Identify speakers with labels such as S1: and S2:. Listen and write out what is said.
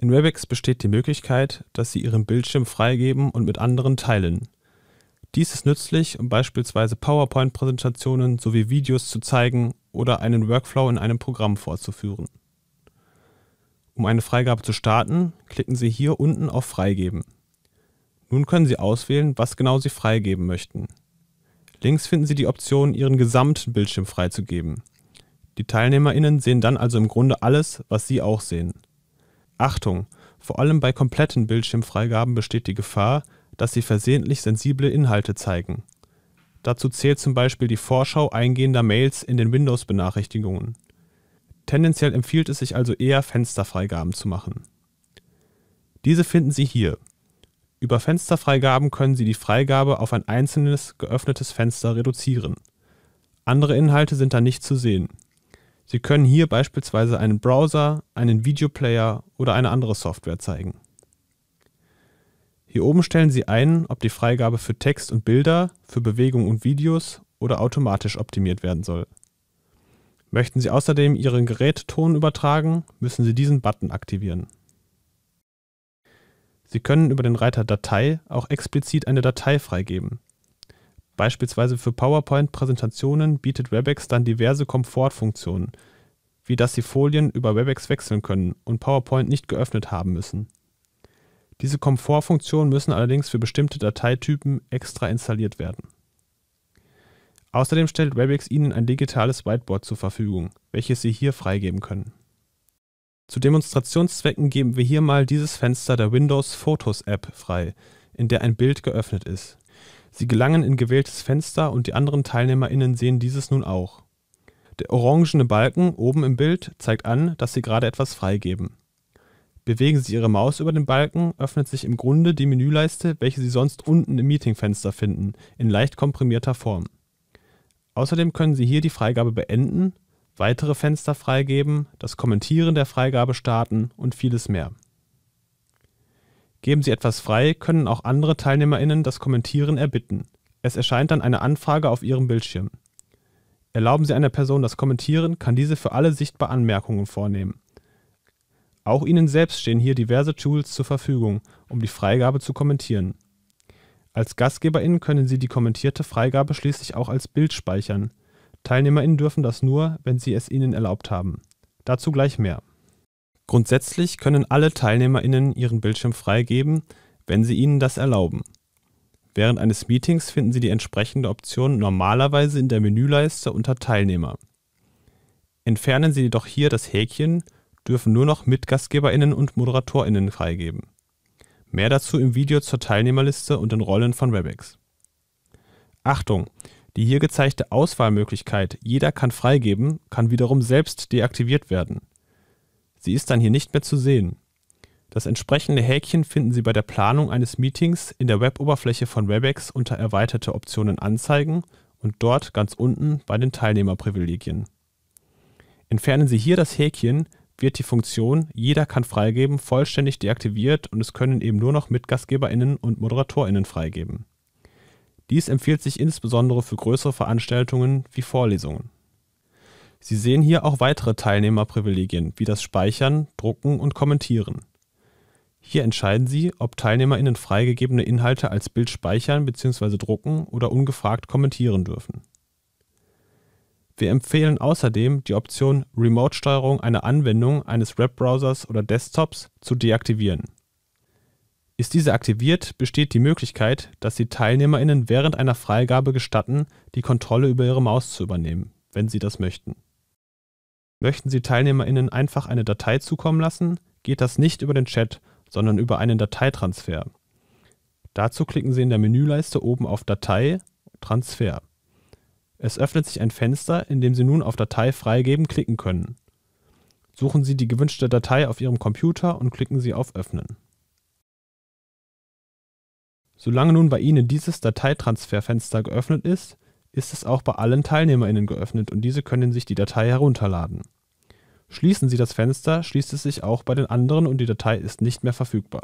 S1: In Webex besteht die Möglichkeit, dass Sie Ihren Bildschirm freigeben und mit anderen teilen. Dies ist nützlich, um beispielsweise PowerPoint-Präsentationen sowie Videos zu zeigen oder einen Workflow in einem Programm vorzuführen. Um eine Freigabe zu starten, klicken Sie hier unten auf Freigeben. Nun können Sie auswählen, was genau Sie freigeben möchten. Links finden Sie die Option, Ihren gesamten Bildschirm freizugeben. Die TeilnehmerInnen sehen dann also im Grunde alles, was Sie auch sehen. Achtung! Vor allem bei kompletten Bildschirmfreigaben besteht die Gefahr, dass sie versehentlich sensible Inhalte zeigen. Dazu zählt zum Beispiel die Vorschau eingehender Mails in den Windows-Benachrichtigungen. Tendenziell empfiehlt es sich also eher, Fensterfreigaben zu machen. Diese finden Sie hier. Über Fensterfreigaben können Sie die Freigabe auf ein einzelnes geöffnetes Fenster reduzieren. Andere Inhalte sind dann nicht zu sehen Sie können hier beispielsweise einen Browser, einen Videoplayer oder eine andere Software zeigen. Hier oben stellen Sie ein, ob die Freigabe für Text und Bilder, für Bewegung und Videos oder automatisch optimiert werden soll. Möchten Sie außerdem Ihren Gerät Ton übertragen, müssen Sie diesen Button aktivieren. Sie können über den Reiter Datei auch explizit eine Datei freigeben, Beispielsweise für PowerPoint-Präsentationen bietet Webex dann diverse Komfortfunktionen, wie dass Sie Folien über Webex wechseln können und PowerPoint nicht geöffnet haben müssen. Diese Komfortfunktionen müssen allerdings für bestimmte Dateitypen extra installiert werden. Außerdem stellt Webex Ihnen ein digitales Whiteboard zur Verfügung, welches Sie hier freigeben können. Zu Demonstrationszwecken geben wir hier mal dieses Fenster der Windows Photos App frei, in der ein Bild geöffnet ist Sie gelangen in gewähltes Fenster und die anderen TeilnehmerInnen sehen dieses nun auch. Der orangene Balken oben im Bild zeigt an, dass Sie gerade etwas freigeben. Bewegen Sie Ihre Maus über den Balken, öffnet sich im Grunde die Menüleiste, welche Sie sonst unten im Meetingfenster finden, in leicht komprimierter Form. Außerdem können Sie hier die Freigabe beenden, weitere Fenster freigeben, das Kommentieren der Freigabe starten und vieles mehr. Geben Sie etwas frei, können auch andere TeilnehmerInnen das Kommentieren erbitten. Es erscheint dann eine Anfrage auf Ihrem Bildschirm. Erlauben Sie einer Person das Kommentieren, kann diese für alle sichtbar Anmerkungen vornehmen. Auch Ihnen selbst stehen hier diverse Tools zur Verfügung, um die Freigabe zu kommentieren. Als GastgeberInnen können Sie die kommentierte Freigabe schließlich auch als Bild speichern. TeilnehmerInnen dürfen das nur, wenn Sie es ihnen erlaubt haben. Dazu gleich mehr. Grundsätzlich können alle TeilnehmerInnen ihren Bildschirm freigeben, wenn sie ihnen das erlauben. Während eines Meetings finden Sie die entsprechende Option normalerweise in der Menüleiste unter Teilnehmer. Entfernen Sie jedoch hier das Häkchen, dürfen nur noch MitgastgeberInnen und ModeratorInnen freigeben. Mehr dazu im Video zur Teilnehmerliste und den Rollen von WebEx. Achtung! Die hier gezeigte Auswahlmöglichkeit, jeder kann freigeben, kann wiederum selbst deaktiviert werden. Sie ist dann hier nicht mehr zu sehen. Das entsprechende Häkchen finden Sie bei der Planung eines Meetings in der Weboberfläche von Webex unter Erweiterte Optionen anzeigen und dort ganz unten bei den Teilnehmerprivilegien. Entfernen Sie hier das Häkchen, wird die Funktion Jeder kann freigeben vollständig deaktiviert und es können eben nur noch MitgastgeberInnen und ModeratorInnen freigeben. Dies empfiehlt sich insbesondere für größere Veranstaltungen wie Vorlesungen. Sie sehen hier auch weitere Teilnehmerprivilegien wie das Speichern, Drucken und Kommentieren. Hier entscheiden Sie, ob TeilnehmerInnen freigegebene Inhalte als Bild speichern bzw. drucken oder ungefragt kommentieren dürfen. Wir empfehlen außerdem, die Option Remote-Steuerung einer Anwendung eines Webbrowsers oder Desktops zu deaktivieren. Ist diese aktiviert, besteht die Möglichkeit, dass Sie TeilnehmerInnen während einer Freigabe gestatten, die Kontrolle über ihre Maus zu übernehmen, wenn sie das möchten. Möchten Sie TeilnehmerInnen einfach eine Datei zukommen lassen, geht das nicht über den Chat, sondern über einen Dateitransfer. Dazu klicken Sie in der Menüleiste oben auf Datei, Transfer. Es öffnet sich ein Fenster, in dem Sie nun auf Datei freigeben klicken können. Suchen Sie die gewünschte Datei auf Ihrem Computer und klicken Sie auf Öffnen. Solange nun bei Ihnen dieses Dateitransferfenster geöffnet ist, ist es auch bei allen TeilnehmerInnen geöffnet und diese können sich die Datei herunterladen. Schließen Sie das Fenster, schließt es sich auch bei den anderen und die Datei ist nicht mehr verfügbar